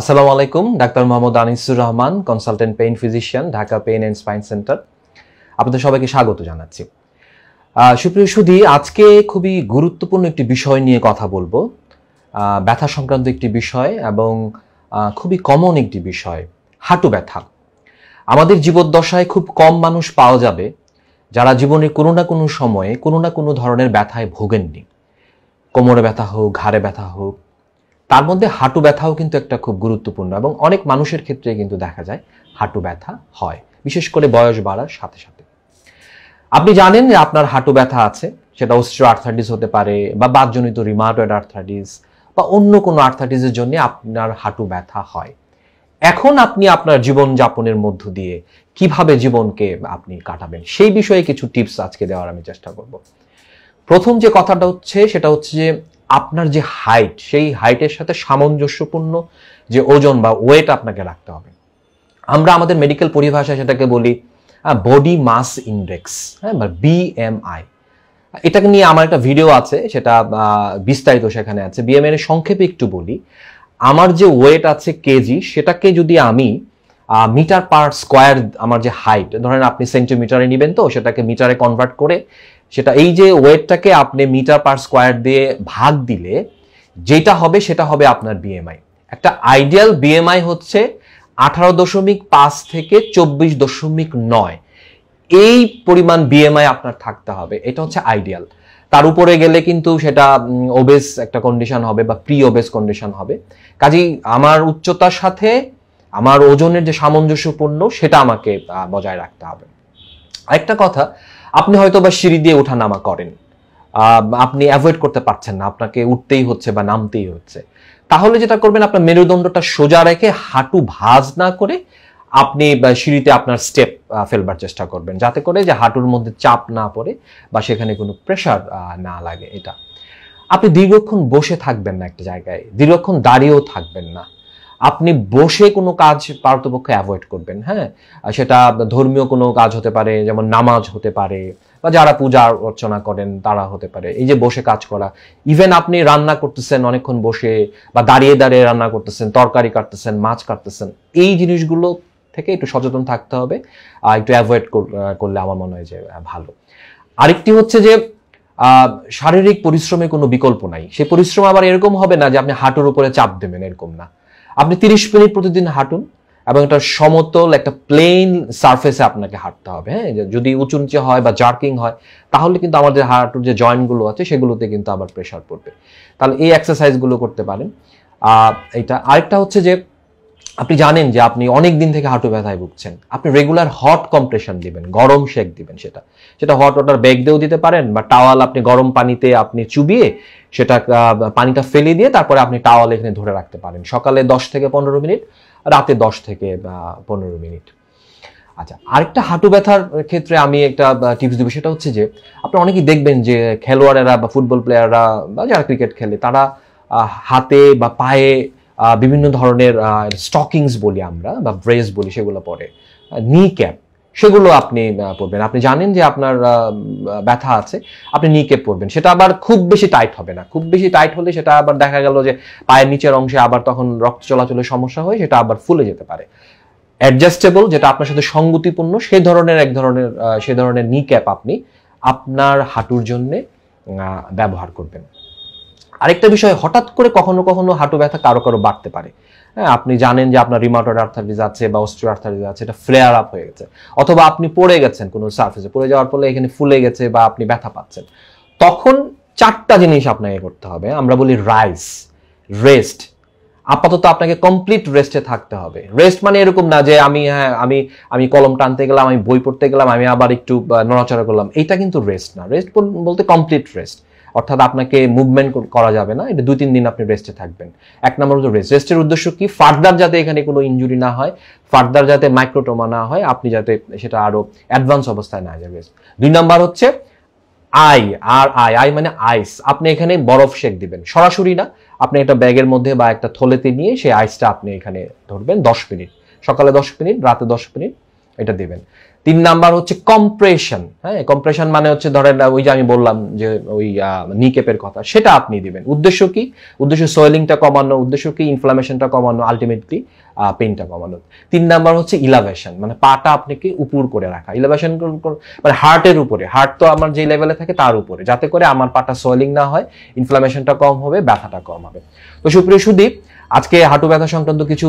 আসসালামু আলাইকুম doctor Mohammad Anisur Rahman consultant pain physician Dhaka pain and spine centre আপনাদের সবাইকে স্বাগত জানাচ্ছি সুপ্রিয় সুধি আজকে খুবই গুরুত্বপূর্ণ একটি বিষয় নিয়ে কথা বলবো ব্যথা সংক্রান্ত একটি বিষয় এবং খুবই কমন একটি বিষয় হাঁটু ব্যথা আমাদের জীবদ্দশায় খুব কম মানুষ পাওয়া যাবে যারা জীবনে কোনো না কোনো সময়ে কোনো না কোনো ধরনের ব্যথায় ভোগেননি কোমরে ব্যথা হোক ঘাড়ে ব্যথা হোক তার মধ্যে হাঁটু ব্যথাও কিন্তু একটা খুব গুরুত্বপূর্ণ এবং অনেক মানুষের ক্ষেত্রে কিন্তু দেখা যায় হাঁটু ব্যথা হয় বিশেষ করে বয়স বাড়ার সাথে সাথে আপনি জানেন যে আপনার হাঁটু ব্যথা আছে সেটা অস্ট্রো আর্থাইটিস হতে পারে বা বাদজনিত রিমার্টয়েড আর্থাইটিস বা অন্য কোনো আর্থাইটিসের জন্য আপনার হাঁটু ব্যথা হয় এখন আপনি আপনার জীবনযাপনের মধ্য দিয়ে কিভাবে জীবনকে আপনি কাটাবেন সেই বিষয়ে কিছু টিপস আজকে দেওয়ার আমি চেষ্টা করব প্রথম যে কথাটা হচ্ছে সেটা হচ্ছে যে আপনার যে হাইট সেই হাইটের সাথে সামঞ্জস্যপূর্ণ যে ওজন বা ওয়েট আপনাকে রাখতে হবে আমরা আমাদের মেডিকেল পরিভাষায় সেটাকে বলি বডি মাস ইন্ডেক্স হ্যাঁ বা বিএমআই এটাকে নিয়ে আমার একটা ভিডিও আছে সেটা বিস্তারিত সেখানে আছে বিএমআই এর সংক্ষেপে একটু বলি আমার যে ওয়েট আছে কেজি সেটাকে যদি আমি মিটার পার স্কোয়ার আমার যে হাইট ধরেন আপনি সেন্টিমিটারে নেবেন তো সেটাকে মিটারে কনভার্ট করে সেটা এই যে ওয়েটটাকে আপনি মিটার পার স্কোয়ার দিয়ে ভাগ দিলে যেটা হবে সেটা হবে আপনার বিএমআই একটা আইডিয়াল বিএমআই হচ্ছে আঠারো দশমিক পাঁচ থেকে চব্বিশ দশমিক নয় এই পরিমাণ বিএমআই আপনার থাকতে হবে এটা হচ্ছে আইডিয়াল তার উপরে গেলে কিন্তু সেটা ওবেস একটা কন্ডিশন হবে বা প্রি ওবেস কন্ডিশন হবে কাজেই আমার উচ্চতার সাথে আমার ওজনের যে সামঞ্জস্যপূর্ণ সেটা আমাকে বজায় রাখতে হবে আরেকটা কথা আপনি হয়তো বা সিঁড়ি দিয়ে ওঠা নামা করেন আপনি অ্যাভয়েড করতে পারছেন না আপনাকে উঠতেই হচ্ছে বা নামতেই হচ্ছে তাহলে যেটা করবেন আপনার মেরুদণ্ডটা সোজা রেখে হাঁটু ভাঁজ না করে আপনি সিঁড়িতে আপনার স্টেপ ফেলবার চেষ্টা করবেন যাতে করে যে হাঁটুর মধ্যে চাপ না পড়ে বা সেখানে কোনো প্রেশার না লাগে এটা আপনি দীর্ঘক্ষণ বসে থাকবেন না একটা জায়গায় দীর্ঘক্ষণ দাঁড়িয়েও থাকবেন না আপনি বসে কোনো কাজ পার্থপক্ষে অ্যাভয়েড করবেন হ্যাঁ সেটা ধর্মীয় কোনো কাজ হতে পারে যেমন নামাজ হতে পারে বা যারা পূজা অর্চনা করেন তারা হতে পারে এই যে বসে কাজ করা ইভেন আপনি রান্না করতেছেন অনেকক্ষণ বসে বা দাঁড়িয়ে দাঁড়িয়ে রান্না করতেছেন তরকারি কাটতেছেন মাছ কাটতেছেন এই জিনিসগুলো থেকে একটু সচেতন থাকতে হবে আর একটু অ্যাভয়েড করলে আমার মনে হয় যে ভালো আরেকটি হচ্ছে যে শারীরিক পরিশ্রমে কোনো বিকল্প নাই সেই পরিশ্রম আবার এরকম হবে না যে আপনি হাঁটুর উপরে চাপ দেবেন এরকম না আপনি তিরিশ মিনিট প্রতিদিন হাঁটুন এবং একটা সমতল একটা প্লেন সারফেসে আপনাকে হাঁটতে হবে হ্যাঁ যদি উঁচু নিচে হয় বা জার্কিং হয় তাহলে কিন্তু আমাদের হাঁটুর যে জয়েন্টগুলো আছে সেগুলোতে কিন্তু আবার প্রেশার পড়বে তাহলে এই এক্সারসাইজগুলো করতে পারেন এটা আরেকটা হচ্ছে যে আপনি জানেন যে আপনি অনেক দিন থেকে হাঁটু ব্যথায় ভুগছেন আপনি রেগুলার হট কম্প্রেশন দিবেন গরম শেক দিবেন সেটা সেটা হট ওয়াটার ব্যাগ দিয়েও দিতে পারেন বা টাওয়াল আপনি গরম পানিতে আপনি চুবিয়ে সেটা পানিটা ফেলে দিয়ে তারপরে আপনি টাওয়াল এখানে ধরে রাখতে পারেন সকালে দশ থেকে পনেরো মিনিট রাতে দশ থেকে পনেরো মিনিট আচ্ছা আরেকটা হাঁটু ব্যথার ক্ষেত্রে আমি একটা টিপস দেবো সেটা হচ্ছে যে আপনি অনেকেই দেখবেন যে খেলোয়াড়েরা বা ফুটবল প্লেয়াররা বা যারা ক্রিকেট খেলে তারা হাতে বা পায়ে বিভিন্ন ধরনের স্টকিংস বলি আমরা বা ব্রেস বলি সেগুলো পরে নি ক্যাপ সেগুলো আপনি পরবেন আপনি জানেন যে আপনার ব্যথা আছে আপনি নি ক্যাপ পরবেন সেটা আবার খুব বেশি টাইট হবে না খুব বেশি টাইট হলে সেটা আবার দেখা গেল যে পায়ের নিচের অংশে আবার তখন রক্ত চলাচলের সমস্যা হয় সেটা আবার ফুলে যেতে পারে অ্যাডজাস্টেবল যেটা আপনার সাথে সংগতিপূর্ণ সে ধরনের এক ধরনের সে ধরনের নি ক্যাপ আপনি আপনার হাঁটুর জন্যে ব্যবহার করবেন আরেকটা বিষয় হঠাৎ করে কখনো কখনো হাঁটু ব্যথা কারো কারো বাড়তে পারে হ্যাঁ আপনি জানেন যে আপনার রিমাটোড আর্থারিস আছে বা অস্ট্রিও আর্থারিস আছে এটা ফ্লেয়ার আপ হয়ে গেছে অথবা আপনি পড়ে গেছেন কোনো সার্ফেসে পড়ে যাওয়ার ফলে এখানে ফুলে গেছে বা আপনি ব্যথা পাচ্ছেন তখন চারটা জিনিস আপনাকে করতে হবে আমরা বলি রাইস রেস্ট আপাতত আপনাকে কমপ্লিট রেস্টে থাকতে হবে রেস্ট মানে এরকম না যে আমি হ্যাঁ আমি আমি কলম টানতে গেলাম আমি বই পড়তে গেলাম আমি আবার একটু নড়াচড়া করলাম এটা কিন্তু রেস্ট না রেস্ট বলতে কমপ্লিট রেস্ট অর্থাৎ আপনাকে মুভমেন্ট করা যাবে না এটা দুই তিন দিন আপনি রেস্টে থাকবেন এক নম্বর হচ্ছে রেস্ট রেস্টের উদ্দেশ্য কি ফার্দার যাতে এখানে কোনো ইঞ্জুরি না হয় ফার্দার যাতে মাইক্রোটোমা না হয় আপনি যাতে সেটা আরও অ্যাডভান্স অবস্থায় না যাবে দুই নম্বর হচ্ছে আই আর আই আই মানে আইস আপনি এখানে বরফ শেক দিবেন সরাসরি না আপনি একটা ব্যাগের মধ্যে বা একটা থলেতে নিয়ে সেই আইসটা আপনি এখানে ধরবেন দশ মিনিট সকালে দশ মিনিট রাতে দশ মিনিট এটা দেবেন তিন নাম্বার হচ্ছে কম্প্রেশন হ্যাঁ কম্প্রেশন মানে হচ্ছে ধরেন ওই যে আমি বললাম যে ওই নিকেপের কথা সেটা আপনি দিবেন উদ্দেশ্য কি উদ্দেশ্য সোয়েলিংটা কমানো উদ্দেশ্য কি ইনফ্লামেশনটা কমানো আলটিমেটলি পেনটা কমানো তিন নাম্বার হচ্ছে ইলাভেশন মানে পাটা আপনাকে উপর করে রাখা ইলাভেশন মানে হার্টের উপরে হার্ট তো আমার যে লেভেলে থাকে তার উপরে যাতে করে আমার পাটা সোয়েলিং না হয় ইনফ্লামেশনটা কম হবে ব্যথাটা কম হবে তো সুপ্রিয় সুদীপ আজকে হাঁটু ব্যথা সংক্রান্ত কিছু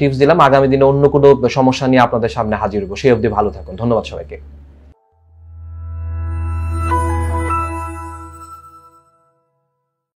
টিপস দিলাম আগামী দিনে অন্য কোনো সমস্যা নিয়ে আপনাদের সামনে হাজির হবো সেই অবধি ভালো থাকুন ধন্যবাদ সবাইকে